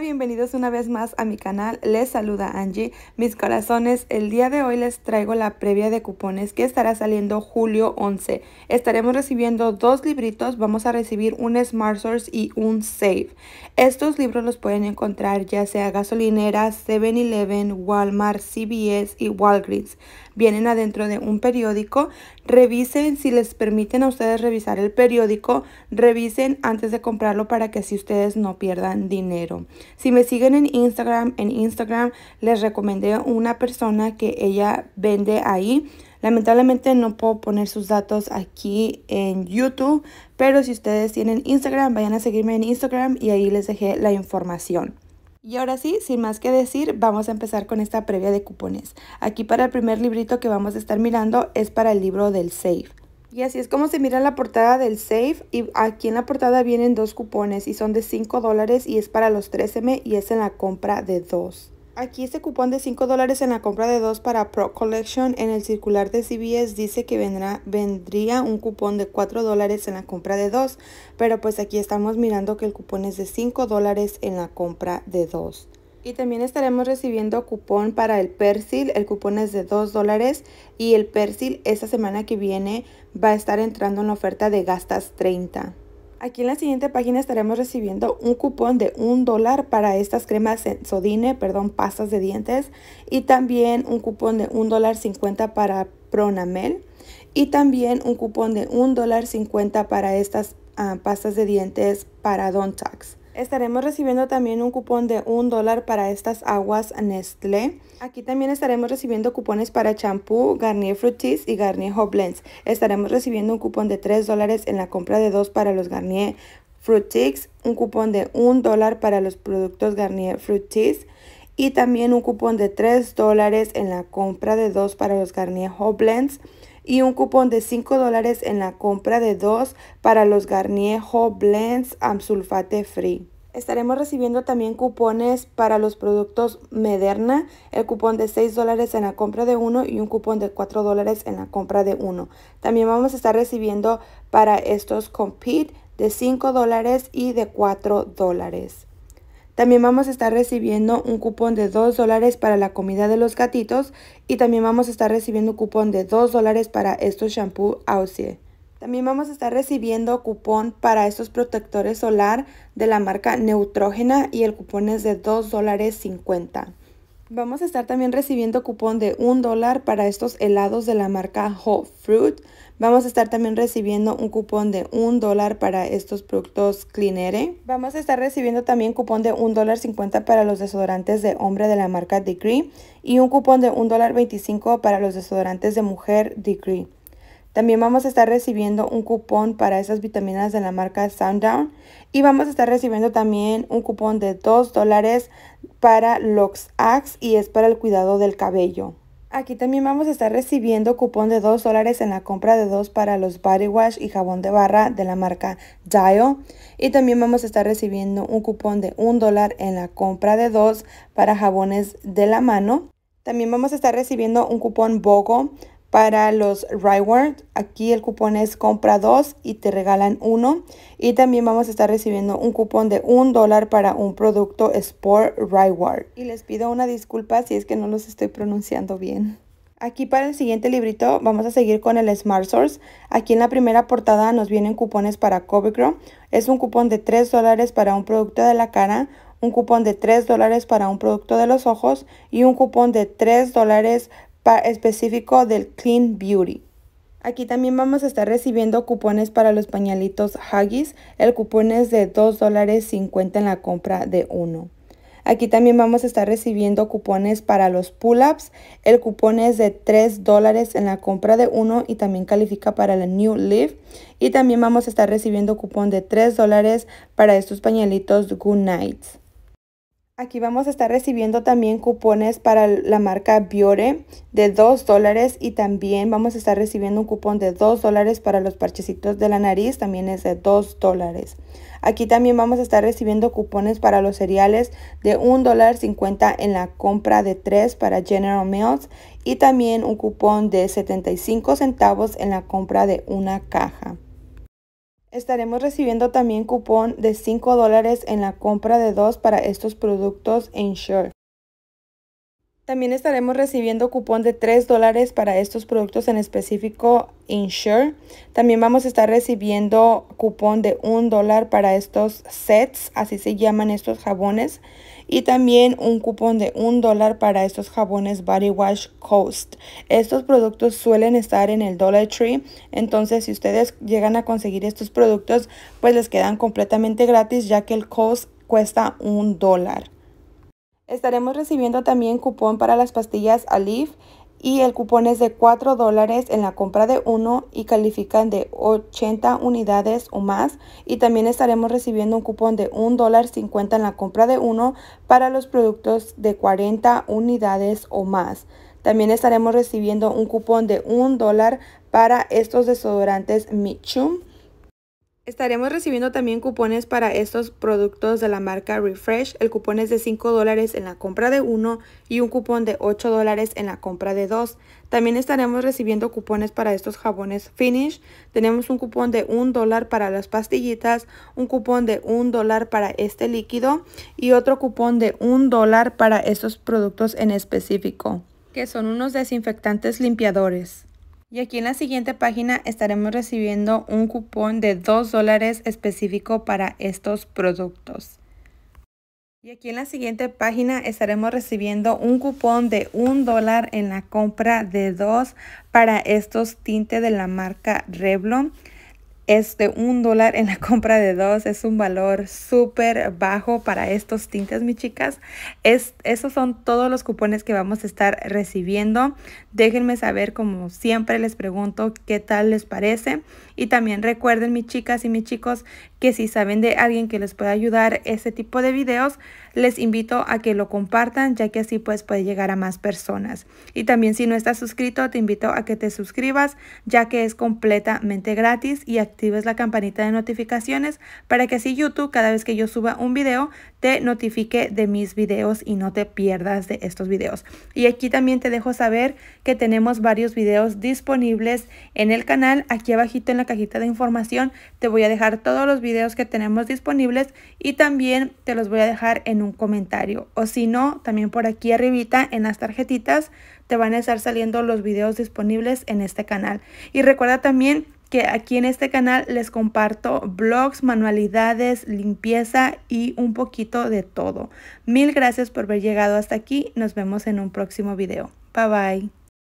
bienvenidos una vez más a mi canal, les saluda Angie, mis corazones, el día de hoy les traigo la previa de cupones que estará saliendo julio 11. Estaremos recibiendo dos libritos, vamos a recibir un Smart Source y un Save. Estos libros los pueden encontrar ya sea gasolineras, 7-Eleven, Walmart, CBS y Walgreens vienen adentro de un periódico. Revisen si les permiten a ustedes revisar el periódico, revisen antes de comprarlo para que así ustedes no pierdan dinero. Si me siguen en Instagram, en Instagram les recomendé una persona que ella vende ahí. Lamentablemente no puedo poner sus datos aquí en YouTube, pero si ustedes tienen Instagram, vayan a seguirme en Instagram y ahí les dejé la información. Y ahora sí, sin más que decir, vamos a empezar con esta previa de cupones. Aquí para el primer librito que vamos a estar mirando es para el libro del SAFE. Y así es como se mira la portada del SAFE y aquí en la portada vienen dos cupones y son de 5 dólares y es para los 13M y es en la compra de 2. Aquí este cupón de 5 dólares en la compra de dos para Pro Collection en el circular de CBS dice que vendrá, vendría un cupón de 4 dólares en la compra de 2. pero pues aquí estamos mirando que el cupón es de 5 dólares en la compra de dos. Y también estaremos recibiendo cupón para el Persil, el cupón es de 2 dólares y el Persil esta semana que viene va a estar entrando en la oferta de gastas 30. Aquí en la siguiente página estaremos recibiendo un cupón de un dólar para estas cremas Sodine, perdón, pastas de dientes. Y también un cupón de un dólar para Pronamel. Y también un cupón de un dólar para estas ah, pastas de dientes para Dontax. Estaremos recibiendo también un cupón de un dólar para estas aguas Nestlé. Aquí también estaremos recibiendo cupones para champú, Garnier Fructis y Garnier Hot Estaremos recibiendo un cupón de 3 dólares en la compra de dos para los Garnier Fructis, un cupón de 1 dólar para los productos Garnier Fructis y también un cupón de 3 dólares en la compra de dos para los Garnier Hot y un cupón de 5 dólares en la compra de dos para los Garnier Whole Blends Amsulfate Sulfate Free. Estaremos recibiendo también cupones para los productos Mederna, el cupón de 6 dólares en la compra de uno y un cupón de 4 dólares en la compra de uno. También vamos a estar recibiendo para estos Compete de 5 dólares y de 4 dólares. También vamos a estar recibiendo un cupón de 2 dólares para la comida de los gatitos y también vamos a estar recibiendo un cupón de 2 dólares para estos shampoos Aussie. También vamos a estar recibiendo cupón para estos protectores solar de la marca Neutrógena y el cupón es de $2.50. dólares 50. Vamos a estar también recibiendo cupón de un dólar para estos helados de la marca Ho Fruit. Vamos a estar también recibiendo un cupón de un dólar para estos productos Cleanere. Vamos a estar recibiendo también cupón de un dólar para los desodorantes de hombre de la marca Degree y un cupón de un dólar para los desodorantes de mujer Degree. También vamos a estar recibiendo un cupón para esas vitaminas de la marca Sundown. Y vamos a estar recibiendo también un cupón de 2 dólares para Axe y es para el cuidado del cabello. Aquí también vamos a estar recibiendo cupón de 2 dólares en la compra de 2 para los body wash y jabón de barra de la marca Dial. Y también vamos a estar recibiendo un cupón de 1 dólar en la compra de dos para jabones de la mano. También vamos a estar recibiendo un cupón BOGO para los RYWARD, Aquí el cupón es compra dos y te regalan uno. Y también vamos a estar recibiendo un cupón de un dólar para un producto Sport Reward. Y les pido una disculpa si es que no los estoy pronunciando bien. Aquí para el siguiente librito vamos a seguir con el Smart Source. Aquí en la primera portada nos vienen cupones para CoverGirl. Es un cupón de 3 dólares para un producto de la cara, un cupón de 3 dólares para un producto de los ojos y un cupón de 3 dólares específico del Clean Beauty. Aquí también vamos a estar recibiendo cupones para los pañalitos Huggies. El cupón es de $2.50 en la compra de uno. Aquí también vamos a estar recibiendo cupones para los pull-ups. El cupón es de $3 en la compra de uno y también califica para la New Leaf. Y también vamos a estar recibiendo cupón de $3 para estos pañalitos Good Nights. Aquí vamos a estar recibiendo también cupones para la marca Biore de 2 dólares y también vamos a estar recibiendo un cupón de 2 dólares para los parchecitos de la nariz, también es de 2 dólares. Aquí también vamos a estar recibiendo cupones para los cereales de $1.50 en la compra de 3 para General Mills y también un cupón de 75 centavos en la compra de una caja. Estaremos recibiendo también cupón de 5 dólares en la compra de dos para estos productos en Shure. También estaremos recibiendo cupón de 3 dólares para estos productos en específico Insure. También vamos a estar recibiendo cupón de 1 dólar para estos sets, así se llaman estos jabones. Y también un cupón de 1 dólar para estos jabones Body Wash Coast. Estos productos suelen estar en el Dollar Tree, entonces si ustedes llegan a conseguir estos productos, pues les quedan completamente gratis ya que el Coast cuesta 1 dólar. Estaremos recibiendo también cupón para las pastillas Alif y el cupón es de 4 dólares en la compra de uno y califican de 80 unidades o más. Y también estaremos recibiendo un cupón de $1.50 dólar 50 en la compra de uno para los productos de 40 unidades o más. También estaremos recibiendo un cupón de 1 dólar para estos desodorantes Mitchum. Estaremos recibiendo también cupones para estos productos de la marca Refresh. El cupón es de 5 dólares en la compra de uno y un cupón de 8 dólares en la compra de dos. También estaremos recibiendo cupones para estos jabones Finish. Tenemos un cupón de 1 dólar para las pastillitas, un cupón de 1 dólar para este líquido y otro cupón de 1 dólar para estos productos en específico, que son unos desinfectantes limpiadores. Y aquí en la siguiente página estaremos recibiendo un cupón de 2 dólares específico para estos productos. Y aquí en la siguiente página estaremos recibiendo un cupón de 1 dólar en la compra de 2 para estos tintes de la marca Revlon es de un dólar en la compra de dos. Es un valor súper bajo para estos tintes, mis chicas. Es, esos son todos los cupones que vamos a estar recibiendo. Déjenme saber, como siempre les pregunto, qué tal les parece. Y también recuerden, mis chicas y mis chicos, que si saben de alguien que les pueda ayudar este tipo de videos, les invito a que lo compartan, ya que así pues puede llegar a más personas. Y también si no estás suscrito, te invito a que te suscribas, ya que es completamente gratis y actives la campanita de notificaciones para que así YouTube, cada vez que yo suba un video, te notifique de mis videos y no te pierdas de estos videos. Y aquí también te dejo saber que tenemos varios videos disponibles en el canal. Aquí abajito en la cajita de información te voy a dejar todos los videos que tenemos disponibles y también te los voy a dejar en un comentario. O si no, también por aquí arribita en las tarjetitas te van a estar saliendo los videos disponibles en este canal. Y recuerda también que aquí en este canal les comparto blogs, manualidades, limpieza y un poquito de todo. Mil gracias por haber llegado hasta aquí. Nos vemos en un próximo video. Bye bye.